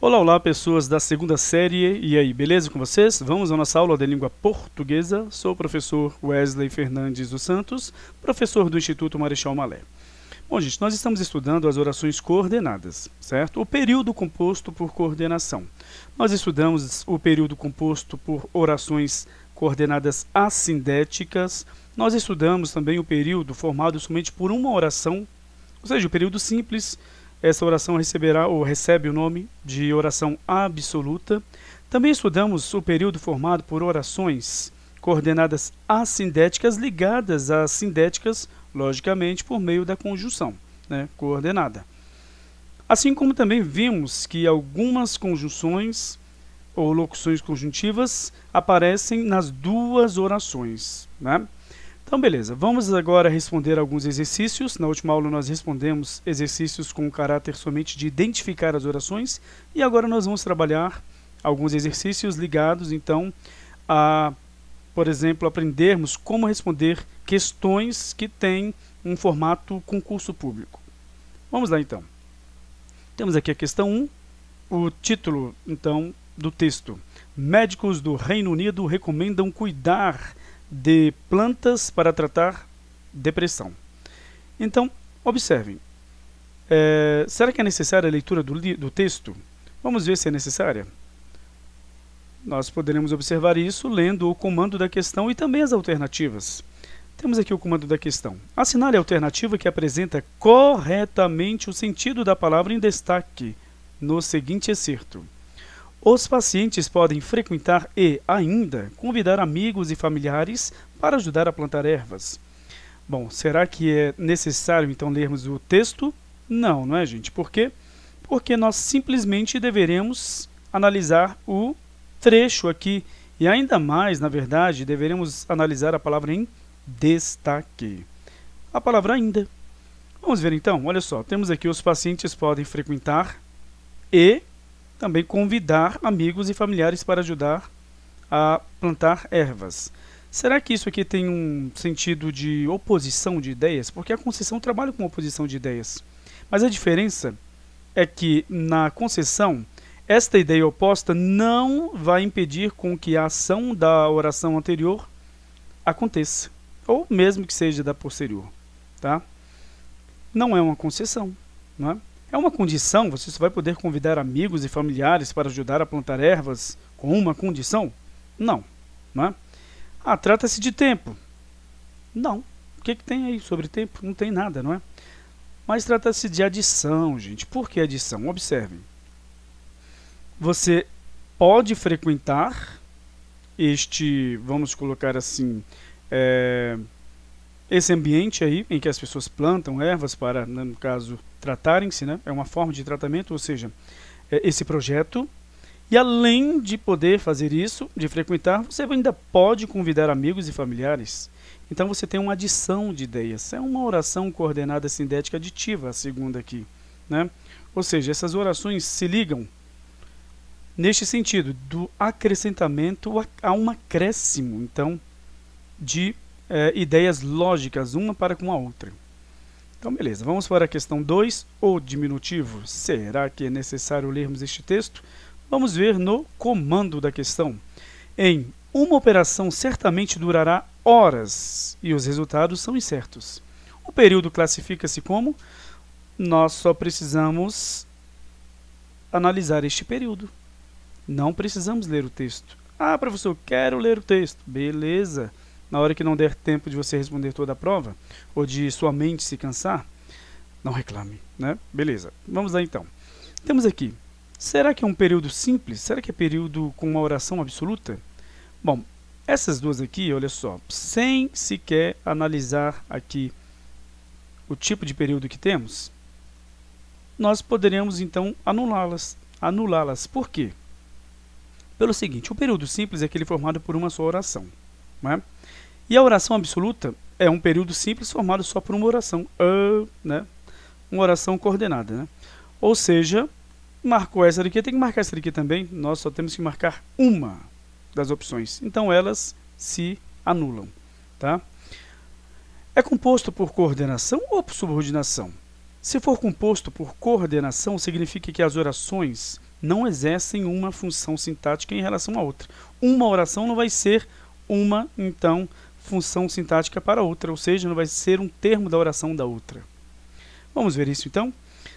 Olá, olá, pessoas da segunda série. E aí, beleza com vocês? Vamos à nossa aula de língua portuguesa. Sou o professor Wesley Fernandes dos Santos, professor do Instituto Marechal Malé. Bom, gente, nós estamos estudando as orações coordenadas, certo? O período composto por coordenação. Nós estudamos o período composto por orações coordenadas assindéticas. Nós estudamos também o período formado somente por uma oração, ou seja, o período simples essa oração receberá ou recebe o nome de oração absoluta. Também estudamos o período formado por orações coordenadas assindéticas ligadas às sindéticas, logicamente, por meio da conjunção né, coordenada. Assim como também vimos que algumas conjunções ou locuções conjuntivas aparecem nas duas orações. Né? Então, beleza. Vamos agora responder alguns exercícios. Na última aula nós respondemos exercícios com o caráter somente de identificar as orações e agora nós vamos trabalhar alguns exercícios ligados, então, a, por exemplo, aprendermos como responder questões que têm um formato concurso público. Vamos lá, então. Temos aqui a questão 1, o título, então, do texto. Médicos do Reino Unido recomendam cuidar de plantas para tratar depressão. Então, observem. É, será que é necessária a leitura do, do texto? Vamos ver se é necessária. Nós poderemos observar isso lendo o comando da questão e também as alternativas. Temos aqui o comando da questão. Assinale a alternativa que apresenta corretamente o sentido da palavra em destaque no seguinte excerto. Os pacientes podem frequentar e, ainda, convidar amigos e familiares para ajudar a plantar ervas. Bom, será que é necessário então lermos o texto? Não, não é, gente? Por quê? Porque nós simplesmente deveremos analisar o trecho aqui e ainda mais, na verdade, deveremos analisar a palavra em destaque. A palavra ainda. Vamos ver então, olha só, temos aqui os pacientes podem frequentar e também convidar amigos e familiares para ajudar a plantar ervas. Será que isso aqui tem um sentido de oposição de ideias? Porque a concessão trabalha com oposição de ideias. Mas a diferença é que na concessão, esta ideia oposta não vai impedir com que a ação da oração anterior aconteça, ou mesmo que seja da posterior, tá? Não é uma concessão, não é? É uma condição, você só vai poder convidar amigos e familiares para ajudar a plantar ervas com uma condição? Não. não é? Ah, trata-se de tempo. Não. O que, que tem aí sobre tempo? Não tem nada, não é? Mas trata-se de adição, gente. Por que adição? Observem. Você pode frequentar este, vamos colocar assim, é, esse ambiente aí em que as pessoas plantam ervas para, no caso, tratarem-se, né? é uma forma de tratamento, ou seja, é esse projeto. E além de poder fazer isso, de frequentar, você ainda pode convidar amigos e familiares. Então você tem uma adição de ideias. É uma oração coordenada sintética aditiva, a segunda aqui. Né? Ou seja, essas orações se ligam neste sentido, do acrescentamento a um acréscimo, então, de é, ideias lógicas, uma para com a outra. Então, beleza. Vamos para a questão 2, o diminutivo. Será que é necessário lermos este texto? Vamos ver no comando da questão. Em uma operação certamente durará horas e os resultados são incertos. O período classifica-se como? Nós só precisamos analisar este período. Não precisamos ler o texto. Ah, professor, quero ler o texto. Beleza na hora que não der tempo de você responder toda a prova, ou de sua mente se cansar, não reclame, né? Beleza, vamos lá então. Temos aqui, será que é um período simples? Será que é período com uma oração absoluta? Bom, essas duas aqui, olha só, sem sequer analisar aqui o tipo de período que temos, nós poderíamos então anulá-las. Anulá-las por quê? Pelo seguinte, o período simples é aquele é formado por uma só oração. Né? E a oração absoluta é um período simples formado só por uma oração, uh, né? uma oração coordenada. Né? Ou seja, marcou essa daqui, tem que marcar essa daqui também, nós só temos que marcar uma das opções. Então elas se anulam. Tá? É composto por coordenação ou por subordinação? Se for composto por coordenação, significa que as orações não exercem uma função sintática em relação à outra. Uma oração não vai ser uma, então, função sintática para outra, ou seja, não vai ser um termo da oração da outra. Vamos ver isso então?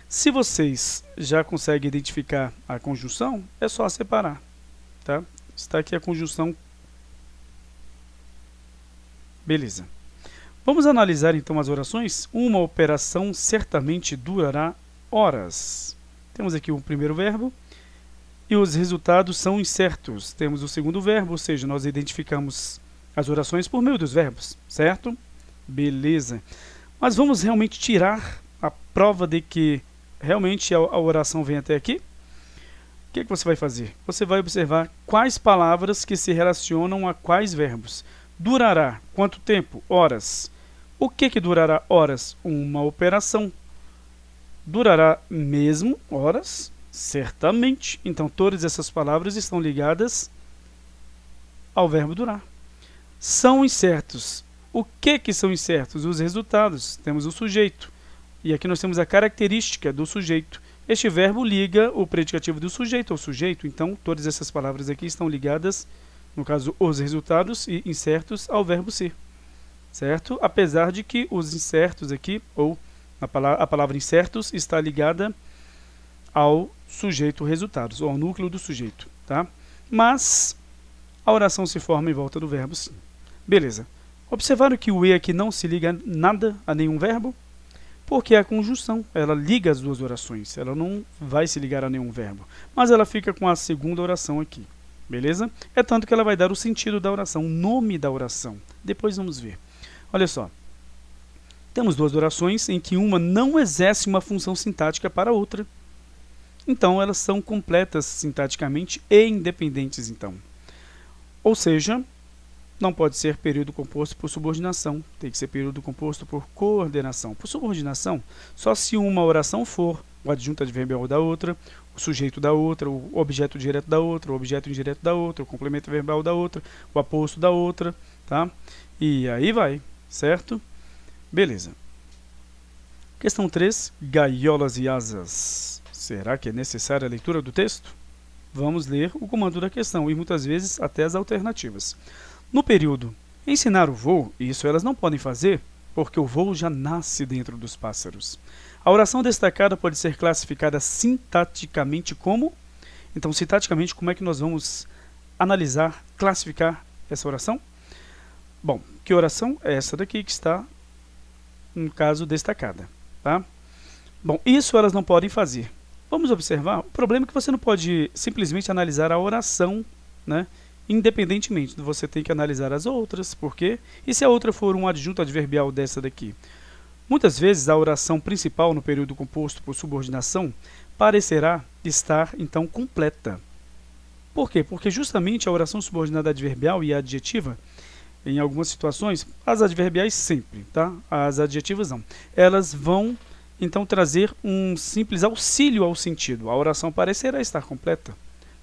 Se vocês já conseguem identificar a conjunção, é só separar. Tá? Está aqui a conjunção. Beleza. Vamos analisar então as orações. Uma operação certamente durará horas. Temos aqui o primeiro verbo, e os resultados são incertos. Temos o segundo verbo, ou seja, nós identificamos as orações por meio dos verbos, certo? Beleza. Mas vamos realmente tirar a prova de que realmente a, oração vem até aqui? O que, é que você vai fazer? Você vai observar quais palavras que se relacionam a quais verbos. Durará quanto tempo? Horas. O que, que durará horas? Uma operação. Durará mesmo horas? Certamente. Então, todas essas palavras estão ligadas ao verbo durar. São incertos. O que, que são incertos? Os resultados. Temos o sujeito. E aqui nós temos a característica do sujeito. Este verbo liga o predicativo do sujeito ao sujeito. Então, todas essas palavras aqui estão ligadas, no caso, os resultados e incertos ao verbo ser. Certo? Apesar de que os incertos aqui, ou a palavra, a palavra incertos, está ligada ao sujeito resultados, ou ao núcleo do sujeito, tá? Mas a oração se forma em volta do verbo sim. Beleza. Observaram que o e aqui não se liga nada a nenhum verbo? Porque a conjunção, ela liga as duas orações, ela não vai se ligar a nenhum verbo, mas ela fica com a segunda oração aqui, beleza? É tanto que ela vai dar o sentido da oração, o nome da oração. Depois vamos ver. Olha só. Temos duas orações em que uma não exerce uma função sintática para a outra, então elas são completas sintaticamente e independentes então. Ou seja, não pode ser período composto por subordinação, tem que ser período composto por coordenação. Por subordinação, só se uma oração for o adjunto adverbial da outra, o sujeito da outra, o objeto direto da outra, o objeto indireto da outra, o complemento verbal da outra, o aposto da outra, tá? E aí vai, certo? Beleza. Questão 3, gaiolas e asas. Será que é necessária a leitura do texto? Vamos ler o comando da questão e muitas vezes até as alternativas. No período ensinar o voo, isso elas não podem fazer, porque o voo já nasce dentro dos pássaros. A oração destacada pode ser classificada sintaticamente como? Então, sintaticamente, como é que nós vamos analisar, classificar essa oração? Bom, que oração é essa daqui que está, no caso, destacada, tá? Bom, isso elas não podem fazer, Vamos observar, o problema é que você não pode simplesmente analisar a oração, né? independentemente, você tem que analisar as outras, porque e se a outra for um adjunto adverbial dessa daqui? Muitas vezes a oração principal no período composto por subordinação parecerá estar então completa. Por quê? Porque justamente a oração subordinada adverbial e adjetiva, em algumas situações, as adverbiais sempre, tá? As adjetivas não. Elas vão então trazer um simples auxílio ao sentido. A oração parecerá estar completa,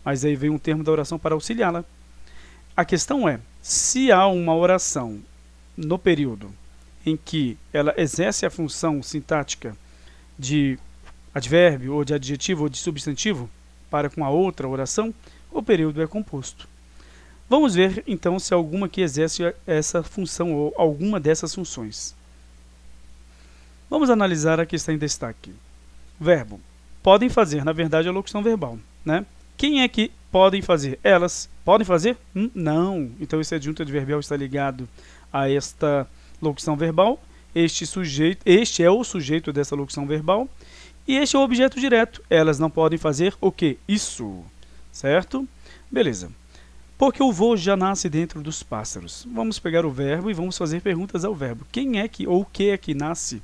mas aí vem um termo da oração para auxiliá-la. A questão é: se há uma oração no período em que ela exerce a função sintática de advérbio ou de adjetivo ou de substantivo para com a outra oração, o período é composto. Vamos ver então se alguma que exerce essa função ou alguma dessas funções. Vamos analisar a que está em destaque. Verbo. Podem fazer, na verdade, a locução verbal. Né? Quem é que podem fazer? Elas. Podem fazer? Hum, não. Então, esse adjunto adverbial está ligado a esta locução verbal. Este, sujeito, este é o sujeito dessa locução verbal. E este é o objeto direto. Elas não podem fazer o que? Isso. Certo? Beleza. Porque o voo já nasce dentro dos pássaros. Vamos pegar o verbo e vamos fazer perguntas ao verbo. Quem é que ou o que é que nasce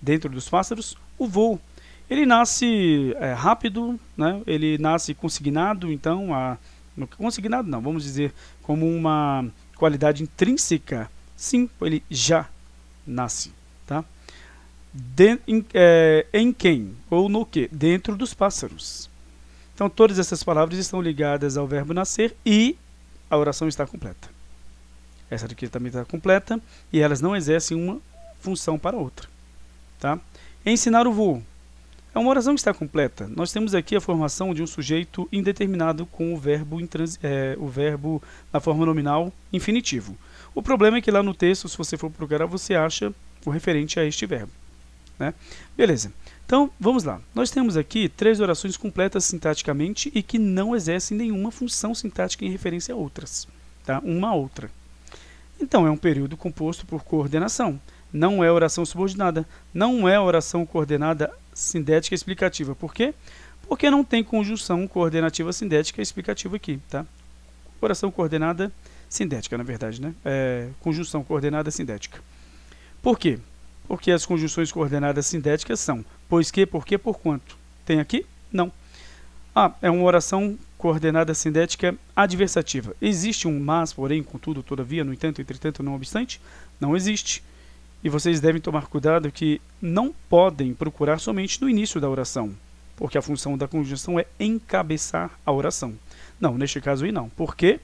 dentro dos pássaros, o voo. Ele nasce é, rápido, né? ele nasce consignado, então, a, consignado não, vamos dizer, como uma qualidade intrínseca. Sim, ele já nasce. Tá? De, em, é, em quem ou no que? Dentro dos pássaros. Então, todas essas palavras estão ligadas ao verbo nascer e a oração está completa. Essa daqui também está completa e elas não exercem uma função para outra. Tá? Ensinar o voo. É uma oração que está completa. Nós temos aqui a formação de um sujeito indeterminado com o verbo, é, o verbo na forma nominal infinitivo. O problema é que lá no texto, se você for procurar, você acha o referente a este verbo. Né? Beleza. Então, vamos lá. Nós temos aqui três orações completas sintaticamente e que não exercem nenhuma função sintática em referência a outras. Tá? Uma a outra. Então, é um período composto por coordenação não é oração subordinada, não é oração coordenada sintética explicativa. Por quê? Porque não tem conjunção coordenativa sintética explicativa aqui, tá? Oração coordenada sintética, na verdade, né? É, conjunção coordenada sintética. Por quê? Porque as conjunções coordenadas sintéticas são pois que, por que, por quanto. Tem aqui? Não. Ah, é uma oração coordenada sintética adversativa. Existe um mas, porém, contudo, todavia, no entanto, entretanto, não obstante? Não existe. E vocês devem tomar cuidado que não podem procurar somente no início da oração, porque a função da conjunção é encabeçar a oração. Não, neste caso aí não. Por quê?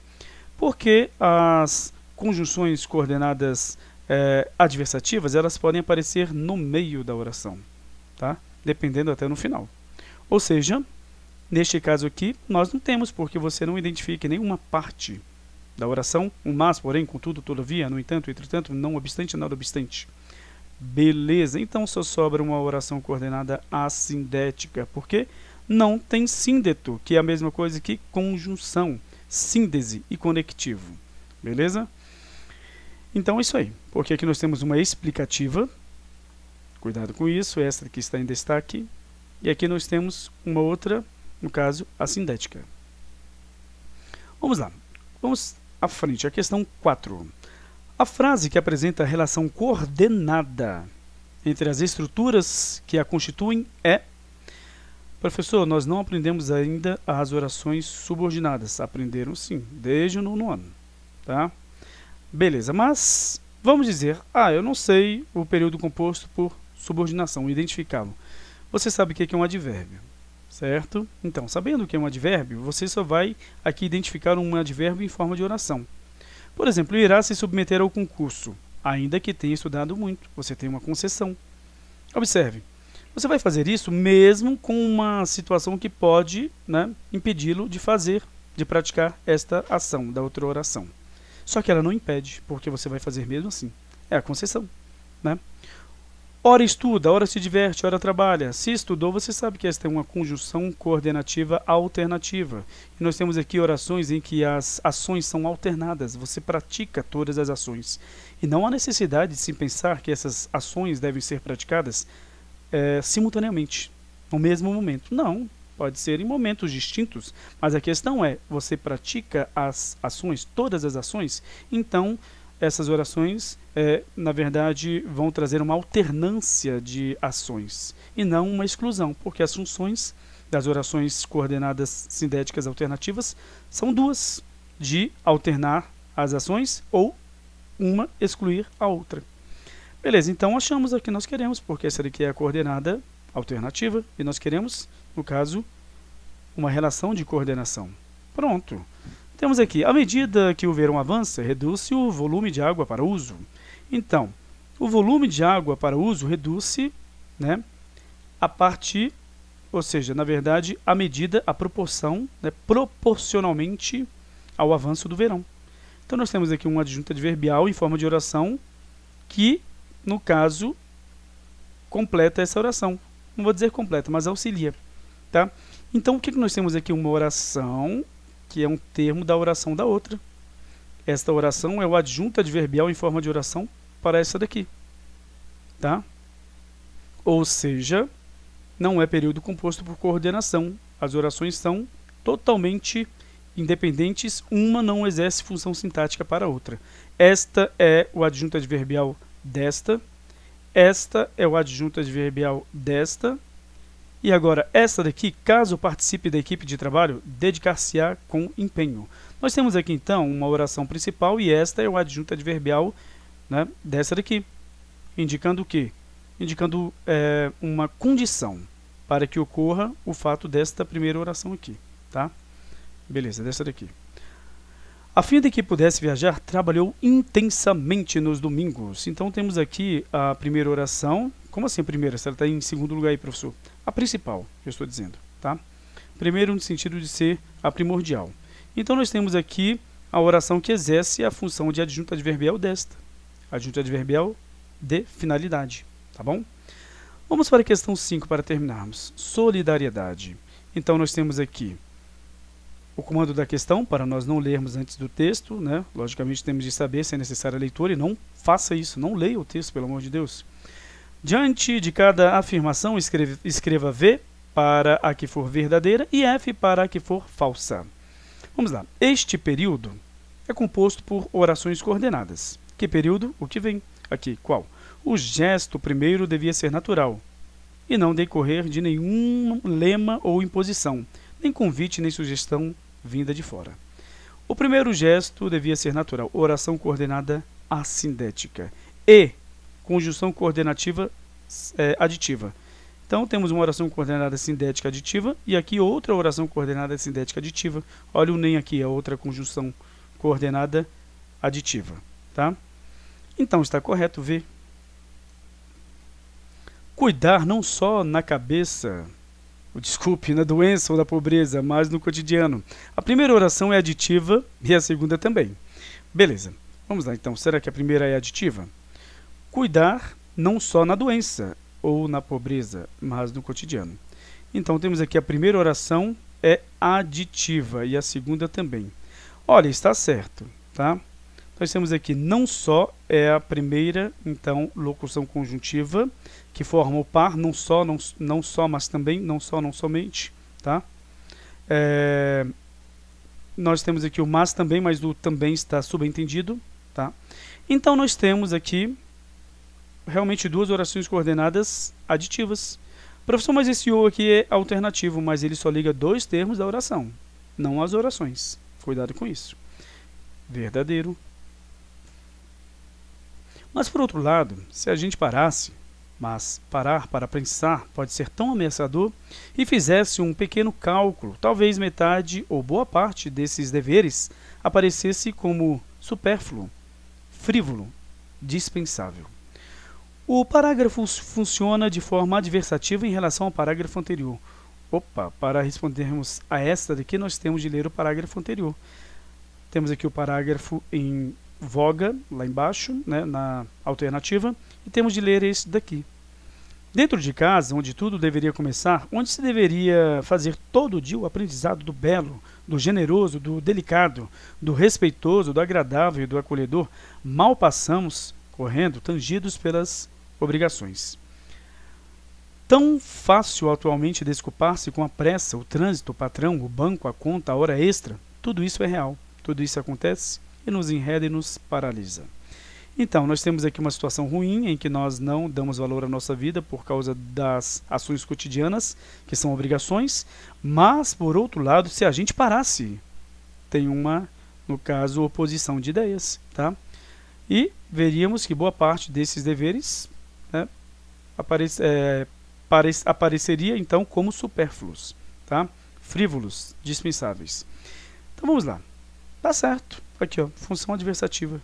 Porque as conjunções coordenadas é, adversativas elas podem aparecer no meio da oração, tá? dependendo até no final. Ou seja, neste caso aqui, nós não temos porque você não identifica nenhuma parte da oração, um mas, porém, contudo, todavia, no entanto, entretanto, não obstante, nada obstante. Beleza, então só sobra uma oração coordenada assindética, porque não tem síndeto, que é a mesma coisa que conjunção, síndese e conectivo. Beleza? Então é isso aí, porque aqui nós temos uma explicativa, cuidado com isso, essa que está em destaque, e aqui nós temos uma outra, no caso, assindética. Vamos lá, vamos à frente. A questão 4. A frase que apresenta a relação coordenada entre as estruturas que a constituem é Professor, nós não aprendemos ainda as orações subordinadas. Aprenderam sim, desde o nono ano. Tá? Beleza, mas vamos dizer, ah, eu não sei o período composto por subordinação, identificá-lo. Você sabe o que é um advérbio certo? Então, sabendo o que é um advérbio, você só vai aqui identificar um advérbio em forma de oração. Por exemplo, irá se submeter ao concurso, ainda que tenha estudado muito, você tem uma concessão. Observe, você vai fazer isso mesmo com uma situação que pode né, impedi-lo de fazer, de praticar esta ação da outra oração. Só que ela não impede, porque você vai fazer mesmo assim. É a concessão, né? Ora estuda, ora se diverte, ora trabalha. Se estudou, você sabe que esta é uma conjunção coordenativa alternativa. E nós temos aqui orações em que as ações são alternadas, você pratica todas as ações. E não há necessidade de se pensar que essas ações devem ser praticadas é, simultaneamente, no mesmo momento. Não, pode ser em momentos distintos, mas a questão é: você pratica as ações, todas as ações, então essas orações, é, na verdade, vão trazer uma alternância de ações e não uma exclusão, porque as funções das orações coordenadas sintéticas alternativas são duas: de alternar as ações ou uma excluir a outra. Beleza, então achamos a que nós queremos, porque essa daqui é a coordenada alternativa e nós queremos, no caso, uma relação de coordenação. Pronto. Temos aqui, à medida que o verão avança, reduz-se o volume de água para uso. Então, o volume de água para uso reduz-se né, a partir, ou seja, na verdade, a medida, a proporção, né, proporcionalmente ao avanço do verão. Então, nós temos aqui uma adjunta adverbial em forma de oração que, no caso, completa essa oração. Não vou dizer completa, mas auxilia. Tá? Então, o que, que nós temos aqui? Uma oração que é um termo da oração da outra. Esta oração é o adjunto adverbial em forma de oração para essa daqui. Tá? Ou seja, não é período composto por coordenação. As orações são totalmente independentes, uma não exerce função sintática para a outra. Esta é o adjunto adverbial desta, esta é o adjunto adverbial desta, e agora, essa daqui, caso participe da equipe de trabalho, dedicar-se-á com empenho. Nós temos aqui, então, uma oração principal e esta é o adjunto adverbial né, dessa daqui, indicando o quê? Indicando é, uma condição para que ocorra o fato desta primeira oração aqui, tá? Beleza, dessa daqui. A fim de que pudesse viajar, trabalhou intensamente nos domingos. Então temos aqui a primeira oração, como assim a primeira? Se ela está em segundo lugar aí, professor. A principal, eu estou dizendo, tá? Primeiro no sentido de ser a primordial. Então nós temos aqui a oração que exerce a função de adjunto adverbial desta. Adjunto adverbial de finalidade, tá bom? Vamos para a questão 5 para terminarmos. Solidariedade. Então nós temos aqui o comando da questão, para nós não lermos antes do texto, né? Logicamente temos de saber se é necessária a leitura e não faça isso, não leia o texto, pelo amor de Deus. Diante de cada afirmação, escreva V para a que for verdadeira e F para a que for falsa. Vamos lá. Este período é composto por orações coordenadas. Que período? O que vem aqui? Qual? O gesto primeiro devia ser natural e não decorrer de nenhum lema ou imposição, nem convite nem sugestão vinda de fora. O primeiro gesto devia ser natural, oração coordenada assindética. E conjunção coordenativa é, aditiva. Então, temos uma oração coordenada sintética aditiva e aqui outra oração coordenada sintética aditiva. Olha o NEM aqui, é outra conjunção coordenada aditiva. Tá? Então, está correto ver. Cuidar não só na cabeça, desculpe, na doença ou na pobreza, mas no cotidiano. A primeira oração é aditiva e a segunda também. Beleza, vamos lá então. Será que a primeira é aditiva? cuidar não só na doença ou na pobreza, mas no cotidiano. Então temos aqui a primeira oração é aditiva e a segunda também. Olha, está certo, tá? Nós temos aqui não só é a primeira, então, locução conjuntiva, que forma o par, não só, não, não só, mas também, não só, não somente, tá? É, nós temos aqui o mas também, mas o também está subentendido, tá? Então nós temos aqui realmente duas orações coordenadas aditivas. Professor, mas esse O aqui é alternativo, mas ele só liga dois termos da oração, não as orações. Cuidado com isso. Verdadeiro. Mas por outro lado, se a gente parasse, mas parar para pensar pode ser tão ameaçador, e fizesse um pequeno cálculo, talvez metade ou boa parte desses deveres aparecesse como supérfluo, frívolo, dispensável. O parágrafo funciona de forma adversativa em relação ao parágrafo anterior. Opa, para respondermos a esta daqui, nós temos de ler o parágrafo anterior. Temos aqui o parágrafo em voga, lá embaixo, né, na alternativa, e temos de ler este daqui. Dentro de casa, onde tudo deveria começar, onde se deveria fazer todo dia o aprendizado do belo, do generoso, do delicado, do respeitoso, do agradável e do acolhedor, mal passamos, correndo, tangidos pelas obrigações. Tão fácil atualmente desculpar-se com a pressa, o trânsito, o patrão, o banco, a conta, a hora extra, tudo isso é real, tudo isso acontece e nos enreda e nos paralisa. Então, nós temos aqui uma situação ruim em que nós não damos valor à nossa vida por causa das ações cotidianas, que são obrigações, mas, por outro lado, se a gente parasse, tem uma, no caso, oposição de ideias, tá? E veríamos que boa parte desses deveres né, apare é, apareceria então como supérfluos, tá? frívolos, dispensáveis. Então vamos lá. Tá certo. Aqui, ó, função adversativa.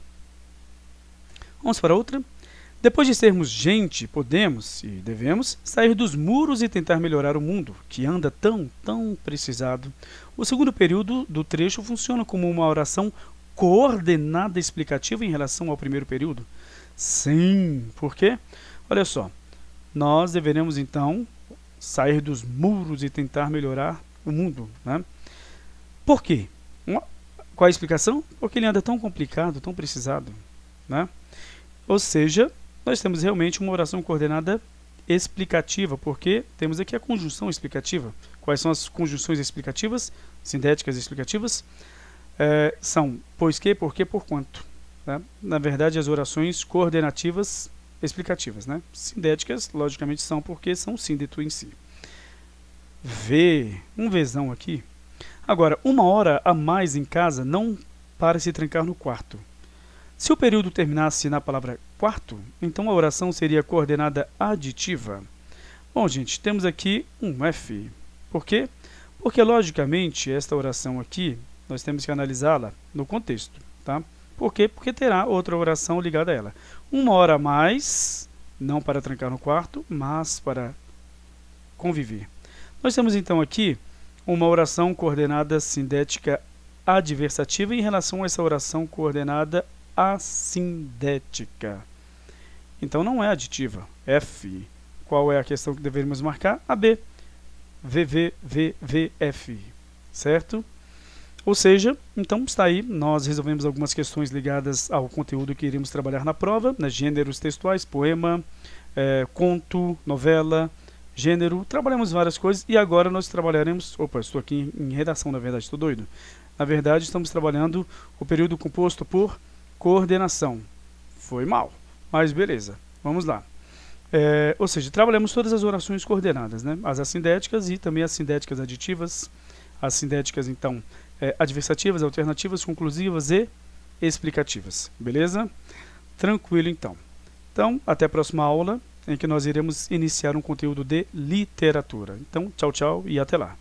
Vamos para outra. Depois de sermos gente, podemos e devemos sair dos muros e tentar melhorar o mundo, que anda tão, tão precisado. O segundo período do trecho funciona como uma oração coordenada explicativa em relação ao primeiro período. Sim, por quê? Porque Olha só, nós deveremos então sair dos muros e tentar melhorar o mundo. Né? Por quê? qual a explicação? Porque ele anda tão complicado, tão precisado. Né? Ou seja, nós temos realmente uma oração coordenada explicativa, porque temos aqui a conjunção explicativa. Quais são as conjunções explicativas, sintéticas explicativas? É, são pois que, por que, por quanto. Né? Na verdade, as orações coordenativas explicativas. Né? Sindéticas, logicamente, são porque são síndeto em si. V, um Vzão aqui. Agora, uma hora a mais em casa não para se trancar no quarto. Se o período terminasse na palavra quarto, então a oração seria coordenada aditiva. Bom, gente, temos aqui um F. Por quê? Porque, logicamente, esta oração aqui, nós temos que analisá-la no contexto, tá? Por quê? Porque terá outra oração ligada a ela. Uma hora a mais, não para trancar no quarto, mas para conviver. Nós temos então aqui uma oração coordenada sindética adversativa em relação a essa oração coordenada assindética. Então não é aditiva. F. Qual é a questão que deveríamos marcar? A B. V, V, V, V, F. Certo? Ou seja, então está aí, nós resolvemos algumas questões ligadas ao conteúdo que iremos trabalhar na prova, né? gêneros textuais, poema, é, conto, novela, gênero, trabalhamos várias coisas e agora nós trabalharemos, opa, estou aqui em, em redação na verdade, estou doido. Na verdade, estamos trabalhando o período composto por coordenação. Foi mal, mas beleza, vamos lá. É, ou seja, trabalhamos todas as orações coordenadas, né? as assindéticas e também as sindéticas aditivas, as sindéticas então é, adversativas, alternativas, conclusivas e explicativas. Beleza? Tranquilo então. Então, até a próxima aula, em que nós iremos iniciar um conteúdo de literatura. Então, tchau, tchau e até lá.